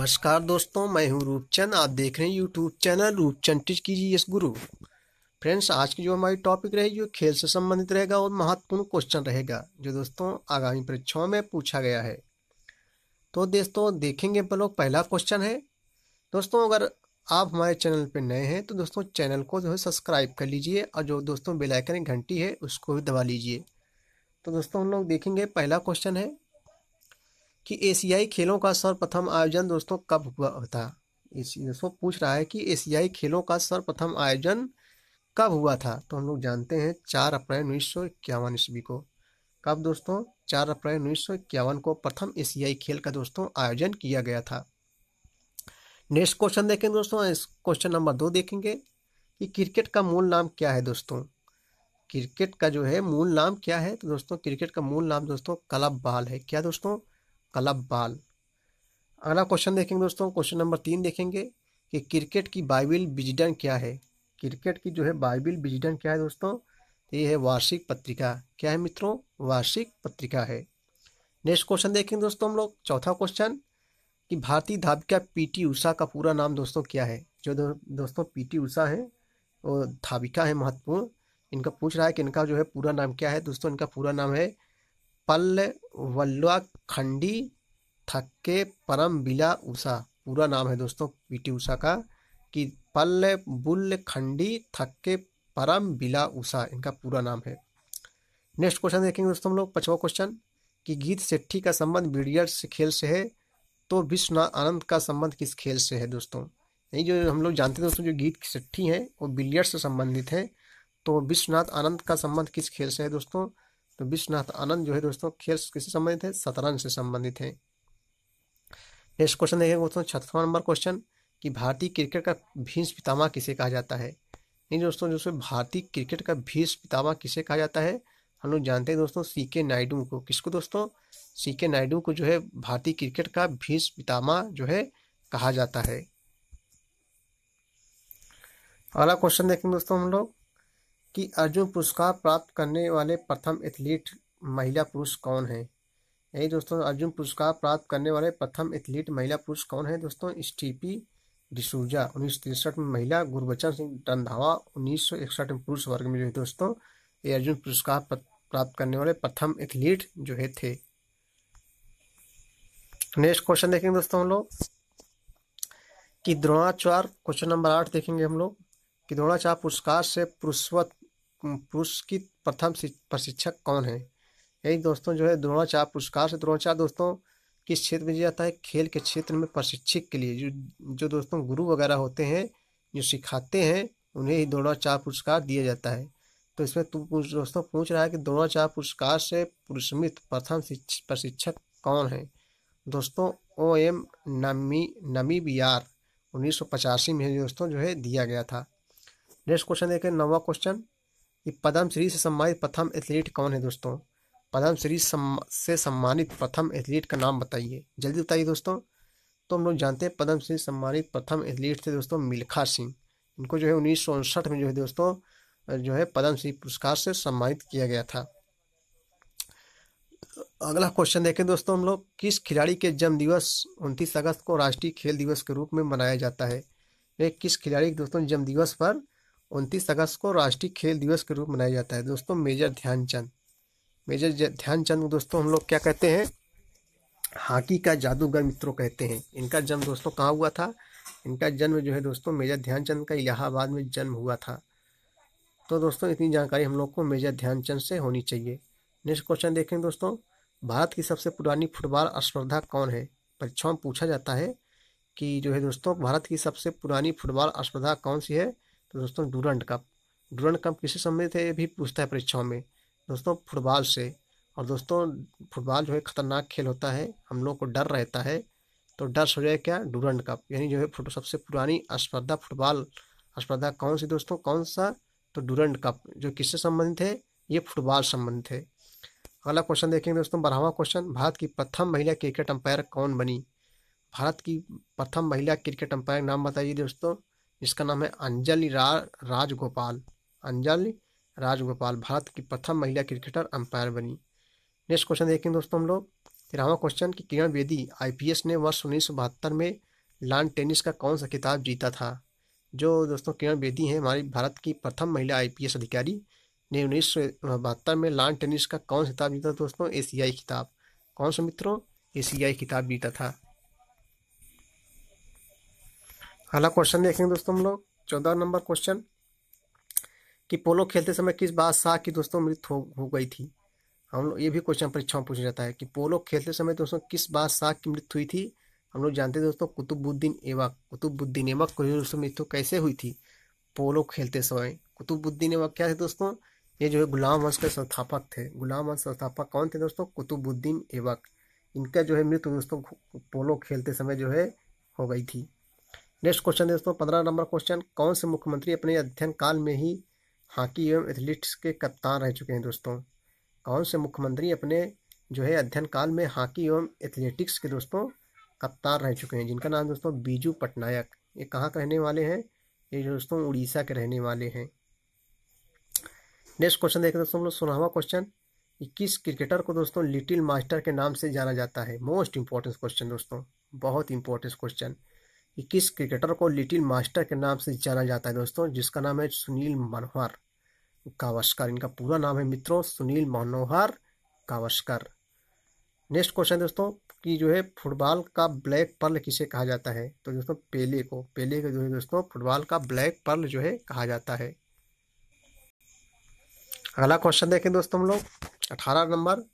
नमस्कार दोस्तों मैं हूं रूपचंद आप देख रहे हैं यूट्यूब चैनल रूपचंद टिच कीजिए यस गुरु फ्रेंड्स आज की जो हमारी टॉपिक रहेगी जो खेल से संबंधित रहेगा और महत्वपूर्ण क्वेश्चन रहेगा जो दोस्तों आगामी परीक्षाओं में पूछा गया है तो दोस्तों देखेंगे लोग पहला क्वेश्चन है दोस्तों अगर आप हमारे चैनल पर नए हैं तो दोस्तों चैनल को जो है सब्सक्राइब कर लीजिए और जो दोस्तों बेलाइकन घंटी है उसको भी दबा लीजिए तो दोस्तों हम लोग देखेंगे पहला क्वेश्चन है कि एशियाई खेलों का सर्वप्रथम आयोजन दोस्तों कब हुआ था दोस्तों पूछ रहा है कि एशियाई खेलों का सर्वप्रथम आयोजन कब हुआ था तो हम लोग जानते हैं चार अप्रैल उन्नीस सौ इक्यावन ईस्वी को कब दोस्तों चार अप्रैल उन्नीस सौ इक्यावन को प्रथम एशियाई खेल का दोस्तों आयोजन किया गया था नेक्स्ट क्वेश्चन देखेंगे दोस्तों क्वेश्चन नंबर दो देखेंगे कि क्रिकेट का मूल नाम क्या है दोस्तों क्रिकेट का जो है मूल नाम क्या है तो दोस्तों क्रिकेट का मूल नाम दोस्तों क्लब बाल है क्या दोस्तों कलब बाल अगला क्वेश्चन देखेंगे दोस्तों क्वेश्चन नंबर तीन देखेंगे कि क्रिकेट की बाइबिल विजडन क्या है क्रिकेट की जो है बाइबिल विजडन क्या है दोस्तों तो ये है वार्षिक पत्रिका क्या है मित्रों वार्षिक पत्रिका है नेक्स्ट क्वेश्चन देखेंगे दोस्तों हम लोग चौथा क्वेश्चन कि भारतीय धाविका पीटी उषा का पूरा नाम दोस्तों क्या है जो दो, दोस्तों पीटी उषा है वो धाविका है महत्वपूर्ण इनका पूछ रहा है कि इनका जो है पूरा नाम क्या है दोस्तों इनका पूरा नाम है पल्ल वल्ला खंडी थक्के परम बिला उषा पूरा नाम है दोस्तों पीटी उषा का कि पल्ल बुल्ल खंडी थक्के परम बिला उषा इनका पूरा नाम है नेक्स्ट क्वेश्चन देखेंगे दोस्तों हम लोग पचवा क्वेश्चन कि गीत सेट्ठी का संबंध बीडियर्स खेल से है तो विश्वनाथ आनंद का संबंध किस खेल से है दोस्तों यही जो हम लोग जानते हैं दोस्तों जो गीत सेट्ठी हैं वो बिलियर्ड से संबंधित हैं तो विश्वनाथ आनंद का संबंध किस खेल से है दोस्तों तो विश्वनाथ आनंद जो है दोस्तों खेल किससे संबंधित है शतरंज से संबंधित है नेक्स्ट क्वेश्चन देखेंगे दोस्तों छठवां नंबर क्वेश्चन कि भारतीय क्रिकेट का भीष्म पितामह किसे कहा जाता है नहीं दोस्तों जो भारतीय क्रिकेट का भीष्म पितामह किसे कहा जाता है हम लोग जानते हैं दोस्तों सी के नायडू को किसको दोस्तों सी के नायडू को जो है भारतीय क्रिकेट का भीष्म पितामह जो है कहा जाता है अगला क्वेश्चन देखेंगे दोस्तों हम लोग कि अर्जुन पुरस्कार प्राप्त करने वाले प्रथम एथलीट महिला पुरुष कौन है यही दोस्तों अर्जुन पुरस्कार प्राप्त करने वाले प्रथम एथलीट महिला पुरुष कौन है दोस्तों स्टीपी डिसूजा उन्नीस तिरसठ में महिला गुरबचन सिंह रंधावा उन्नीस सौ इकसठ में पुरुष वर्ग में जो है दोस्तों ये अर्जुन पुरस्कार प्राप्त करने वाले प्रथम एथलीट जो है थे नेक्स्ट क्वेश्चन देखेंगे दोस्तों हम लोग कि द्रोणाचार्य क्वेश्चन नंबर आठ देखेंगे हम लोग कि द्रोणाचार्य पुरस्कार से पुरुषवत पुरुष की प्रथम प्रशिक्षक कौन है यही दोस्तों जो है द्रोणाचार्य पुरस्कार से द्रोणाचार्य दोस्तों किस क्षेत्र में दिया जाता है खेल के क्षेत्र में प्रशिक्षक के लिए जो जो दोस्तों गुरु वगैरह होते हैं जो सिखाते हैं उन्हें ही द्रोणाचार पुरस्कार दिया जाता है तो इसमें तुम दोस्तों पूछ रहा है कि द्रोणाचार पुरस्कार से पुरस्मित प्रथम प्रशिक्षक कौन है दोस्तों ओ एम नमी नमी बी आर उन्नीस सौ पचासी में दोस्तों जो है दिया गया था नेक्स्ट क्वेश्चन देखें नवा क्वेश्चन ये पद्म से सम्मानित प्रथम एथलीट कौन है दोस्तों पद्म श्री से सम्मानित प्रथम एथलीट का नाम बताइए जल्दी बताइए दोस्तों तो हम लोग जानते हैं पद्म श्री सम्मानित प्रथम एथलीट थे दोस्तों मिल्खा सिंह इनको जो है उन्नीस में जो है दोस्तों जो है पद्म श्री पुरस्कार से सम्मानित किया गया था अगला क्वेश्चन देखें दोस्तों हम लोग किस खिलाड़ी के जन्म दिवस उनतीस अगस्त को राष्ट्रीय खेल दिवस के रूप में मनाया जाता है किस खिलाड़ी दोस्तों जन्म दिवस पर उनतीस अगस्त को राष्ट्रीय खेल दिवस के रूप में मनाया जाता है दोस्तों मेजर ध्यानचंद मेजर ध्यानचंद दोस्तों हम लोग क्या कहते हैं हॉकी का जादूगर मित्रों कहते हैं इनका जन्म दोस्तों कहाँ हुआ था इनका जन्म जो है दोस्तों मेजर ध्यानचंद का इलाहाबाद में जन्म हुआ था तो दोस्तों इतनी जानकारी हम लोग को मेजर ध्यानचंद से होनी चाहिए नेक्स्ट क्वेश्चन देखें दोस्तों भारत की सबसे पुरानी फुटबॉल स्पर्धा कौन है परीक्षाओं में पूछा जाता है कि जो है दोस्तों भारत की सबसे पुरानी फुटबॉल स्पर्धा कौन सी है तो दोस्तों डूरंट कप डूरंट कप किसी संबंधित है ये भी पूछता है परीक्षाओं में दोस्तों फुटबॉल से और दोस्तों फुटबॉल जो है खतरनाक खेल होता है हम लोग को डर रहता है तो डर हो जाए क्या डूरंट कप यानी जो है फुट सबसे पुरानी स्पर्धा फुटबॉल स्पर्धा कौन सी दोस्तों कौन सा तो डूरंट कप जो किससे संबंधित है ये फुटबॉल संबंधित है अगला क्वेश्चन देखेंगे दोस्तों बारहवा क्वेश्चन भारत की प्रथम महिला क्रिकेट अंपायर कौन बनी भारत की प्रथम महिला क्रिकेट अंपायर नाम बताइए दोस्तों जिसका नाम है अंजलि रा, राजगोपाल अंजलि राजगोपाल भारत की प्रथम महिला क्रिकेटर अंपायर बनी नेक्स्ट क्वेश्चन देखेंगे दोस्तों हम लोग तेरहवा क्वेश्चन कि किरण बेदी आईपीएस ने वर्ष उन्नीस में लान टेनिस का कौन सा खिताब जीता था जो दोस्तों किरण बेदी हैं हमारी भारत की प्रथम महिला आईपीएस अधिकारी ने उन्नीस में लान टेनिस का कौन सा खिताब जीता दोस्तों एशियाई खिताब कौन सा मित्रों एशियाई खिताब जीता था अगला क्वेश्चन देखेंगे दोस्तों हम लोग चौदह नंबर क्वेश्चन कि पोलो खेलते समय किस बादशाह की दोस्तों मृत्यु हो, हो गई थी हम लोग ये भी क्वेश्चन परीक्षा में पूछा जाता है कि पोलो खेलते समय दोस्तों किस बादशाह की मृत्यु हुई थी हम लोग जानते हैं दोस्तों कुतुबुद्दीन एवक कुतुबुद्दीन एवक को दोस्तों मृत्यु कैसे हुई थी पोलो खेलते समय कुतुबुद्दीन एवक क्या थे दोस्तों ये जो है गुलाम वंश के संस्थापक थे गुलाम वंश संस्थापक कौन थे दोस्तों कुतुबुद्दीन एवक इनका जो है मृत्यु दोस्तों पोलो खेलते समय जो है हो गई थी नेक्स्ट क्वेश्चन दोस्तों पंद्रह नंबर क्वेश्चन कौन से मुख्यमंत्री अपने अध्ययन काल में ही हॉकी एवं एथलीट्स के कप्तान रह चुके हैं दोस्तों कौन से मुख्यमंत्री अपने जो है अध्ययन काल में हॉकी एवं एथलेटिक्स के दोस्तों कप्तान रह चुके हैं जिनका नाम दोस्तों बीजू पटनायक ये कहाँ रहने वाले हैं ये दोस्तों उड़ीसा के रहने वाले हैं नेक्स्ट क्वेश्चन देखते दोस्तों हम लोग सोलहवा क्वेश्चन किस क्रिकेटर को दोस्तों लिटिल मास्टर के नाम से जाना जाता है मोस्ट इंपॉर्टेंट क्वेश्चन दोस्तों बहुत इंपॉर्टेंट क्वेश्चन कि किस क्रिकेटर को लिटिल मास्टर के नाम से जाना जाता है दोस्तों जिसका नाम है सुनील मनोहर कावस्कर इनका पूरा नाम है मित्रों सुनील मनोहर कावस्कर नेक्स्ट क्वेश्चन दोस्तों कि जो है फुटबॉल का ब्लैक पर्ल किसे कहा जाता है तो दोस्तों पेले को पेले को जो है दोस्तों फुटबॉल का ब्लैक पर्ल जो है कहा जाता है अगला क्वेश्चन देखें दोस्तों हम लोग अठारह नंबर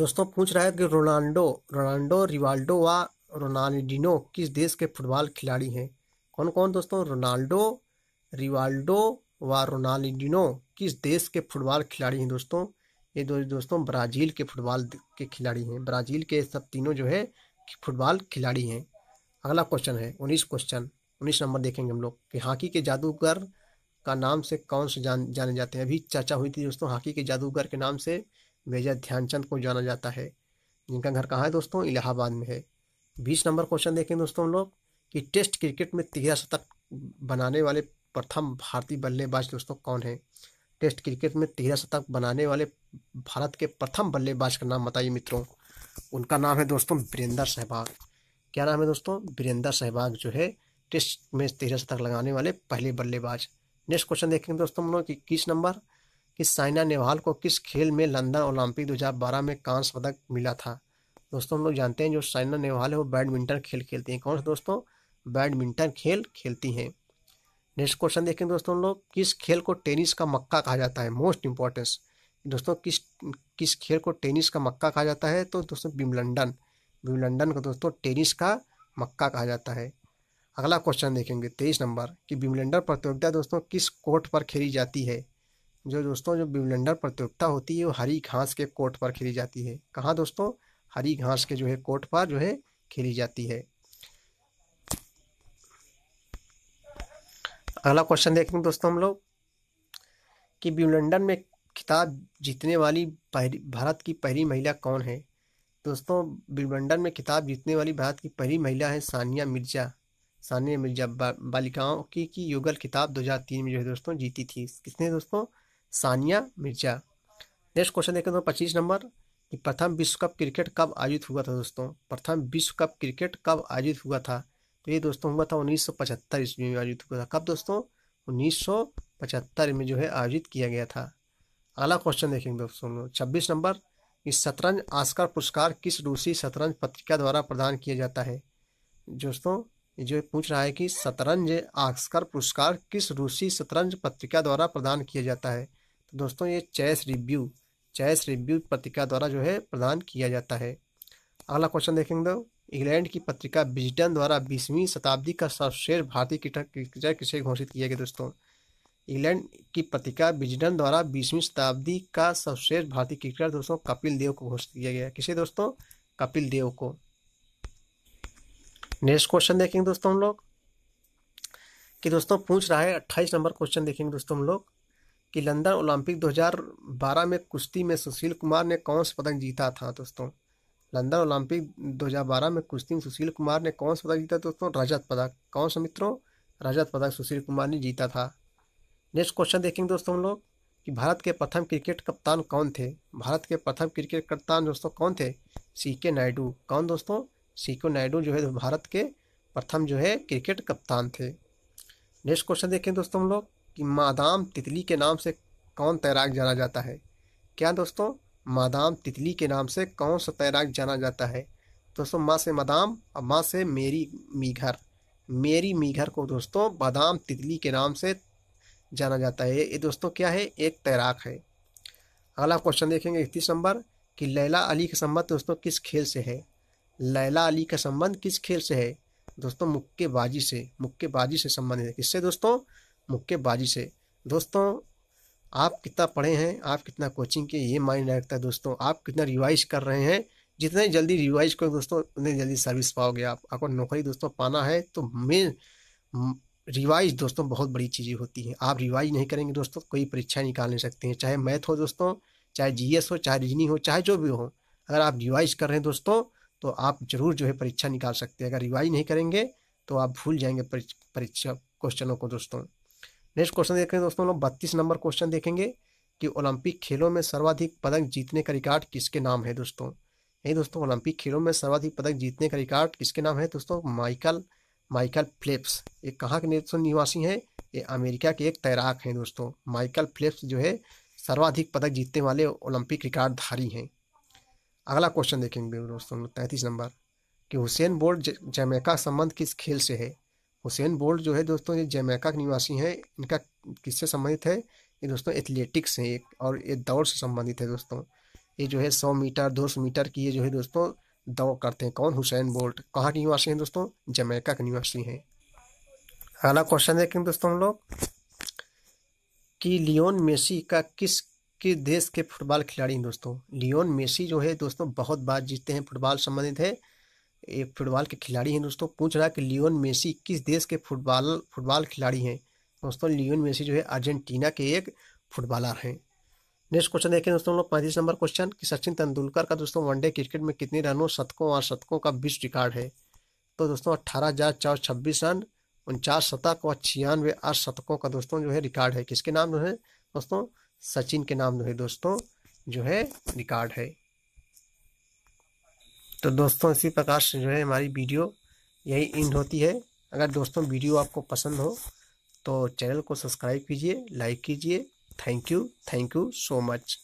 दोस्तों पूछ रहा है कि रोनाल्डो रोनाल्डो रिवाल्डो व रोनाल्डिनो किस देश के फुटबॉल खिलाड़ी हैं कौन कौन दोस्तों रोनाल्डो रिवाल्डो व रोनाल्डिनो किस देश के फुटबॉल खिलाड़ी हैं दोस्तों ये दो दोस्तों ब्राज़ील के फुटबॉल के खिलाड़ी हैं ब्राज़ील के सब तीनों जो है फुटबॉल खिलाड़ी हैं अगला क्वेश्चन है उन्नीस क्वेश्चन उन्नीस नंबर देखेंगे हम लोग कि हॉकी के जादूगर का नाम से कौन से जान जाने जाते हैं अभी चर्चा हुई थी दोस्तों हॉकी के जादूगर के नाम से मेजर ध्यानचंद को जाना जाता है जिनका घर कहाँ है दोस्तों इलाहाबाद में है बीस नंबर क्वेश्चन देखें दोस्तों हम लोग कि टेस्ट क्रिकेट में तेरह शतक बनाने वाले प्रथम भारतीय बल्लेबाज दोस्तों कौन है टेस्ट क्रिकेट में तेरह शतक बनाने वाले भारत के प्रथम बल्लेबाज का नाम बताइए मित्रों उनका नाम है दोस्तों वीरेंद्र सहवाग क्या नाम है दोस्तों वीरेंद्र सहवाग जो है टेस्ट में तेरह शतक लगाने वाले पहले बल्लेबाज नेक्स्ट क्वेश्चन देखेंगे दोस्तों हम लोग कि किस नंबर कि साइना नेहवाल को किस खेल में लंदन ओलंपिक 2012 में कांस्य पदक मिला था दोस्तों हम लोग जानते हैं जो साइना नेहवाल है वो बैडमिंटन खेल खेलती हैं कौन सा दोस्तों बैडमिंटन खेल खेलती हैं नेक्स्ट क्वेश्चन देखें दोस्तों हम लोग किस खेल को टेनिस का मक्का कहा जाता है मोस्ट इंपॉर्टेंस दोस्तों किस किस खेल को टेनिस का मक्का कहा जाता है तो दोस्तों बिमलंडन बिमलंडन को दोस्तों टेनिस का मक्का कहा जाता है अगला क्वेश्चन देखेंगे तेईस नंबर कि बिमलंडन प्रतियोगिता दोस्तों किस कोर्ट पर खेली जाती है जो दोस्तों जो बिमलंडन प्रतियोगिता होती है वो हरी घास के कोर्ट पर खेली जाती है कहाँ दोस्तों हरी घास के जो है कोट पर जो है खेली जाती है अगला क्वेश्चन देखेंगे दोस्तों हम लोग कि ब्यूलंडन में खिताब जीतने वाली भारत की पहली महिला कौन है दोस्तों ब्यूलंडन में खिताब जीतने वाली भारत की पहली महिला है सानिया मिर्जा सानिया मिर्जा बा, बालिकाओं की, की युगल खिताब 2003 में जो है दोस्तों जीती थी किसने दोस्तों सानिया मिर्जा नेक्स्ट क्वेश्चन देखें दोस्तों पच्चीस नंबर कि प्रथम विश्व कप क्रिकेट कब आयोजित हुआ था दोस्तों प्रथम विश्व कप क्रिकेट कब आयोजित हुआ था तो ये दोस्तों हुआ था उन्नीस सौ पचहत्तर ईस्वी में आयोजित हुआ था कब दोस्तों उन्नीस सौ पचहत्तर में जो है आयोजित किया गया था अगला क्वेश्चन देखेंगे दोस्तों छब्बीस नंबर इस शतरंज आस्कर पुरस्कार किस रूसी शतरंज पत्रिका द्वारा प्रदान किया जाता है दोस्तों जो पूछ रहा है कि शतरंज आस्कर पुरस्कार किस रूसी शतरंज पत्रिका द्वारा प्रदान किया जाता है तो दोस्तों ये चेस रिव्यू चॉइस रिव्यू पत्रिका द्वारा जो है प्रदान किया जाता है अगला क्वेश्चन देखेंगे दो तो, इंग्लैंड की पत्रिका विजटन द्वारा बीसवीं शताब्दी का सर्वश्रेष्ठ भारतीय क्रिकेटर किसे घोषित किया गया दोस्तों इंग्लैंड की पत्रिका विजडन द्वारा बीसवीं शताब्दी का सर्वश्रेष्ठ भारतीय क्रिकेटर दोस्तों कपिल देव को घोषित किया गया किसे दोस्तों कपिल देव को नेक्स्ट क्वेश्चन देखेंगे दोस्तों हम लोग कि दोस्तों पूछ रहा है अट्ठाईस नंबर क्वेश्चन देखेंगे दोस्तों हम लोग कि लंदन ओलंपिक 2012 में कुश्ती में सुशील कुमार ने कौन सा पदक जीता था दोस्तों लंदन ओलंपिक 2012 में कुश्ती में सुशील कुमार ने कौन सा पदक जीता दोस्तों रजत पदक कौन सा मित्रों रजत पदक सुशील कुमार ने जीता था नेक्स्ट क्वेश्चन देखेंगे दोस्तों हम लोग कि भारत के प्रथम क्रिकेट कप्तान कौन थे भारत के प्रथम क्रिकेट कप्तान दोस्तों कौन थे सी के नायडू कौन दोस्तों सी के नायडू जो है भारत के प्रथम जो है क्रिकेट कप्तान थे नेक्स्ट क्वेश्चन देखें दोस्तों हम लोग कि मादाम तितली के नाम से कौन तैराक जाना जाता है क्या दोस्तों मादाम तितली के नाम से कौन सा तैराक जाना जाता है दोस्तों माँ से मादाम और माँ से मेरी मीघर मेरी मीघर को दोस्तों बादाम तितली के नाम से जाना जाता है ये दोस्तों क्या है एक तैराक है अगला क्वेश्चन देखेंगे इकतीस नंबर कि लैला अली का संबंध दोस्तों किस खेल से है लैला अली का संबंध किस खेल से है दोस्तों मुक्केबाजी से मुक्केबाजी से संबंधित है किससे दोस्तों मुक्केबाजी से दोस्तों आप कितना पढ़े हैं आप कितना कोचिंग के ये मायने रखता है दोस्तों आप कितना रिवाइज कर रहे हैं जितने जल्दी रिवाइज करोगे दोस्तों उतने जल्दी सर्विस पाओगे आप आपको नौकरी दोस्तों पाना है तो मेन रिवाइज दोस्तों बहुत बड़ी चीज़ें होती हैं आप रिवाइज नहीं करेंगे दोस्तों कोई परीक्षा निकाल नहीं सकते हैं चाहे मैथ हो दोस्तों चाहे जी हो चाहे रीजनिंग हो चाहे जो भी हो अगर आप रिवाइज कर रहे हैं दोस्तों तो आप जरूर जो है परीक्षा निकाल सकते हैं अगर रिवाइज नहीं करेंगे तो आप भूल जाएंगे परीक्षा क्वेश्चनों को दोस्तों नेक्स्ट क्वेश्चन देखें हैं दोस्तों हम लोग बत्तीस नंबर क्वेश्चन देखेंगे कि ओलंपिक खेलों में सर्वाधिक पदक जीतने का रिकॉर्ड किसके नाम है दोस्तों यही दोस्तों ओलंपिक खेलों में सर्वाधिक पदक जीतने का रिकॉर्ड किसके नाम है दोस्तों माइकल माइकल फ्लिप्स ये कहाँ के नेतृत्व निवासी हैं ये अमेरिका के एक तैराक हैं दोस्तों माइकल फ्लिप्स जो है सर्वाधिक पदक जीतने वाले ओलंपिक रिकॉर्डधारी हैं अगला क्वेश्चन देखेंगे दोस्तों तैंतीस नंबर कि हुसैन बोल्ट जमैका संबंध किस खेल से है हुसैन बोल्ट जो है दोस्तों ये जमैका के निवासी हैं इनका किससे संबंधित है ये दोस्तों एथलेटिक्स हैं एक और ये दौड़ से संबंधित है दोस्तों ये जो है सौ मीटर दो सौ मीटर की ये जो है दोस्तों दौड़ करते हैं कौन हुसैन बोल्ट कहाँ के निवासी हैं दोस्तों जमैका के निवासी हैं अगला क्वेश्चन देखेंगे दोस्तों हम लोग कि लियोन मेसी का किस किस देश के फुटबॉल खिलाड़ी हैं दोस्तों लियोन मेसी जो है दोस्तों बहुत बार जीतते हैं फुटबॉल संबंधित है एक फुटबॉल के खिलाड़ी हैं दोस्तों पूछ रहा है कि लियोन मेसी किस देश के फुटबॉल फुटबॉल खिलाड़ी हैं दोस्तों लियोन मेसी जो है अर्जेंटीना के एक फुटबॉलर हैं नेक्स्ट क्वेश्चन देखें दोस्तों लोग पैंतीस नंबर क्वेश्चन कि सचिन तेंदुलकर का दोस्तों वनडे क्रिकेट में कितने रनों शतकों और शतकों का विश्व रिकॉर्ड है तो दोस्तों अट्ठारह हजार चार छब्बीस रन उनचास शतक और छियानवे आठ शतकों का दोस्तों जो है रिकॉर्ड है किसके नाम जो है दोस्तों सचिन के नाम जो है दोस्तों जो है रिकॉर्ड है तो दोस्तों इसी प्रकार से जो है हमारी वीडियो यही इंड होती है अगर दोस्तों वीडियो आपको पसंद हो तो चैनल को सब्सक्राइब कीजिए लाइक कीजिए thank you thank you so much